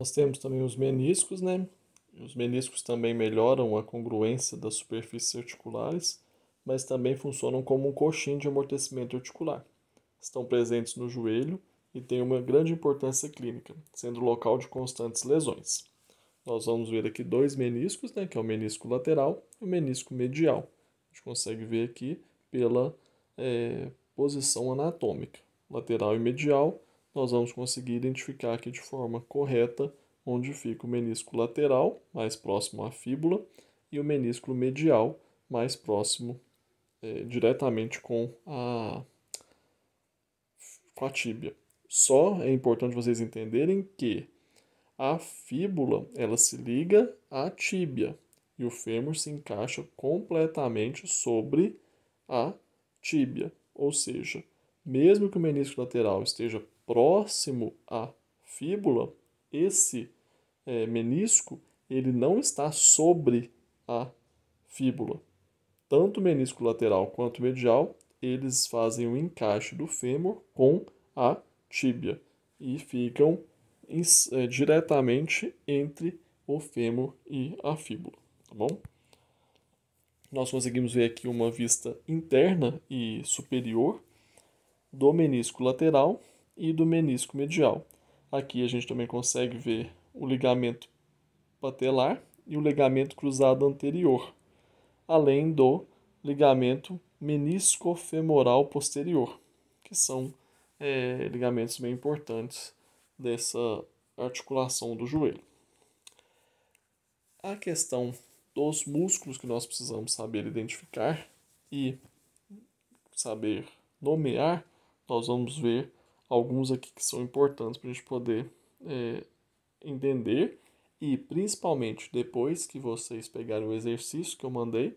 Nós temos também os meniscos, né? Os meniscos também melhoram a congruência das superfícies articulares, mas também funcionam como um coxim de amortecimento articular. Estão presentes no joelho e têm uma grande importância clínica, sendo local de constantes lesões. Nós vamos ver aqui dois meniscos, né, que é o menisco lateral e o menisco medial. A gente consegue ver aqui pela é, posição anatômica. Lateral e medial nós vamos conseguir identificar aqui de forma correta onde fica o menisco lateral, mais próximo à fíbula, e o menisco medial, mais próximo é, diretamente com a, com a tíbia. Só é importante vocês entenderem que a fíbula ela se liga à tíbia e o fêmur se encaixa completamente sobre a tíbia, ou seja, mesmo que o menisco lateral esteja próximo à fíbula, esse é, menisco ele não está sobre a fíbula. Tanto o menisco lateral quanto o medial, eles fazem o encaixe do fêmur com a tíbia e ficam em, é, diretamente entre o fêmur e a fíbula, tá bom? Nós conseguimos ver aqui uma vista interna e superior do menisco lateral e do menisco medial. Aqui a gente também consegue ver o ligamento patelar e o ligamento cruzado anterior, além do ligamento meniscofemoral posterior, que são é, ligamentos bem importantes dessa articulação do joelho. A questão dos músculos que nós precisamos saber identificar e saber nomear nós vamos ver alguns aqui que são importantes para a gente poder é, entender e principalmente depois que vocês pegarem o exercício que eu mandei,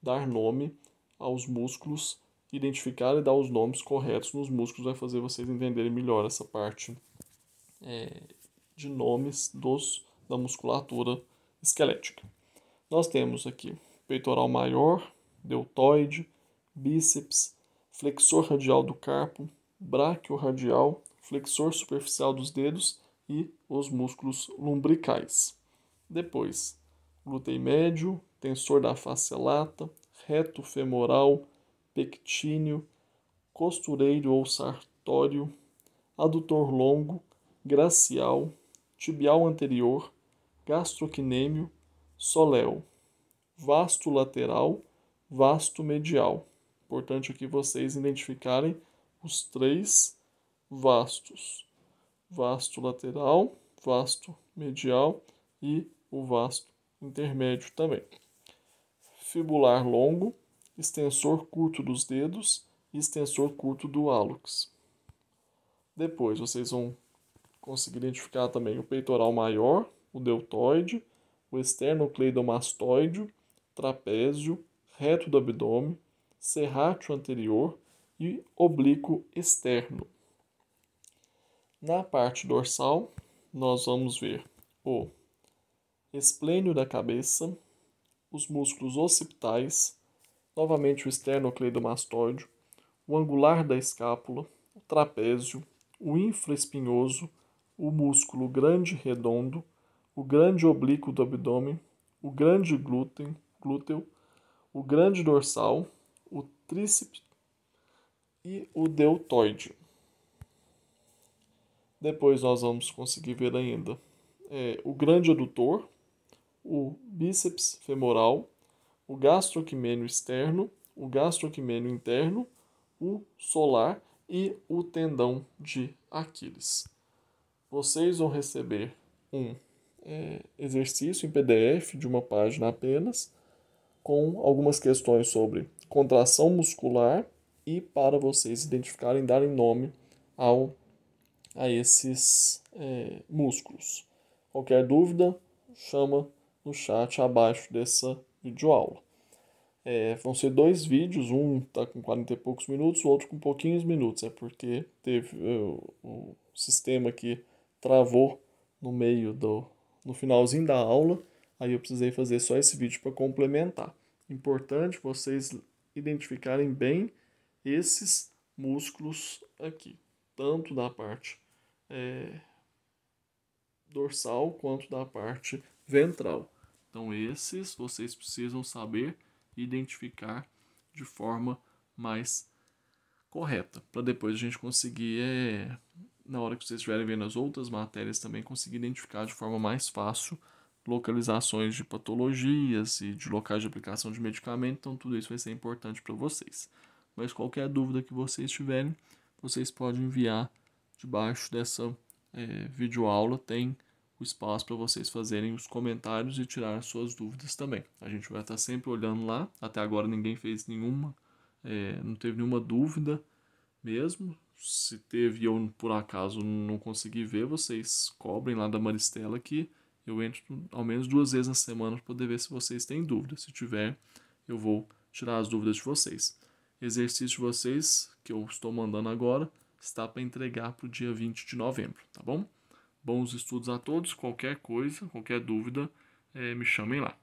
dar nome aos músculos, identificar e dar os nomes corretos nos músculos vai fazer vocês entenderem melhor essa parte é, de nomes dos, da musculatura esquelética. Nós temos aqui peitoral maior, deltoide, bíceps, flexor radial do carpo, bráquio radial, flexor superficial dos dedos e os músculos lumbricais. Depois, glúteo médio, tensor da face lata, reto femoral, pectíneo, costureiro ou sartório, adutor longo, gracial, tibial anterior, gastroquinêmio, soléu, vasto lateral, vasto medial. Importante aqui vocês identificarem os três vastos: vasto lateral, vasto medial e o vasto intermédio também. Fibular longo, extensor curto dos dedos e extensor curto do hálux. Depois vocês vão conseguir identificar também o peitoral maior, o deltoide, o externo cleidomastoide, trapézio, reto do abdômen, serrátil anterior e oblíquo externo. Na parte dorsal, nós vamos ver o esplênio da cabeça, os músculos occipitais, novamente o esternocleidomastoide, o angular da escápula, o trapézio, o infraespinhoso, o músculo grande redondo, o grande oblíquo do abdômen, o grande glúten, glúteo, o grande dorsal, o tríceps e o deltoide. Depois nós vamos conseguir ver ainda é, o grande adutor, o bíceps femoral, o gastroquimênio externo, o gastroquimênio interno, o solar e o tendão de Aquiles. Vocês vão receber um é, exercício em PDF de uma página apenas com algumas questões sobre contração muscular e para vocês identificarem, darem nome ao, a esses é, músculos. Qualquer dúvida, chama no chat abaixo dessa videoaula. É, vão ser dois vídeos, um está com 40 e poucos minutos, o outro com pouquinhos minutos. É porque teve é, o, o sistema que travou no meio do no finalzinho da aula. Aí eu precisei fazer só esse vídeo para complementar. Importante vocês identificarem bem esses músculos aqui, tanto da parte é, dorsal quanto da parte ventral. Então, esses vocês precisam saber identificar de forma mais correta, para depois a gente conseguir, é, na hora que vocês estiverem vendo as outras matérias também, conseguir identificar de forma mais fácil localizações de patologias e de locais de aplicação de medicamento, então tudo isso vai ser importante para vocês. Mas qualquer dúvida que vocês tiverem, vocês podem enviar debaixo dessa é, videoaula, tem o espaço para vocês fazerem os comentários e tirar suas dúvidas também. A gente vai estar sempre olhando lá, até agora ninguém fez nenhuma, é, não teve nenhuma dúvida mesmo, se teve eu por acaso não consegui ver, vocês cobrem lá da Maristela que eu entro ao menos duas vezes na semana para poder ver se vocês têm dúvidas. Se tiver, eu vou tirar as dúvidas de vocês. Exercício de vocês, que eu estou mandando agora, está para entregar para o dia 20 de novembro, tá bom? Bons estudos a todos. Qualquer coisa, qualquer dúvida, é, me chamem lá.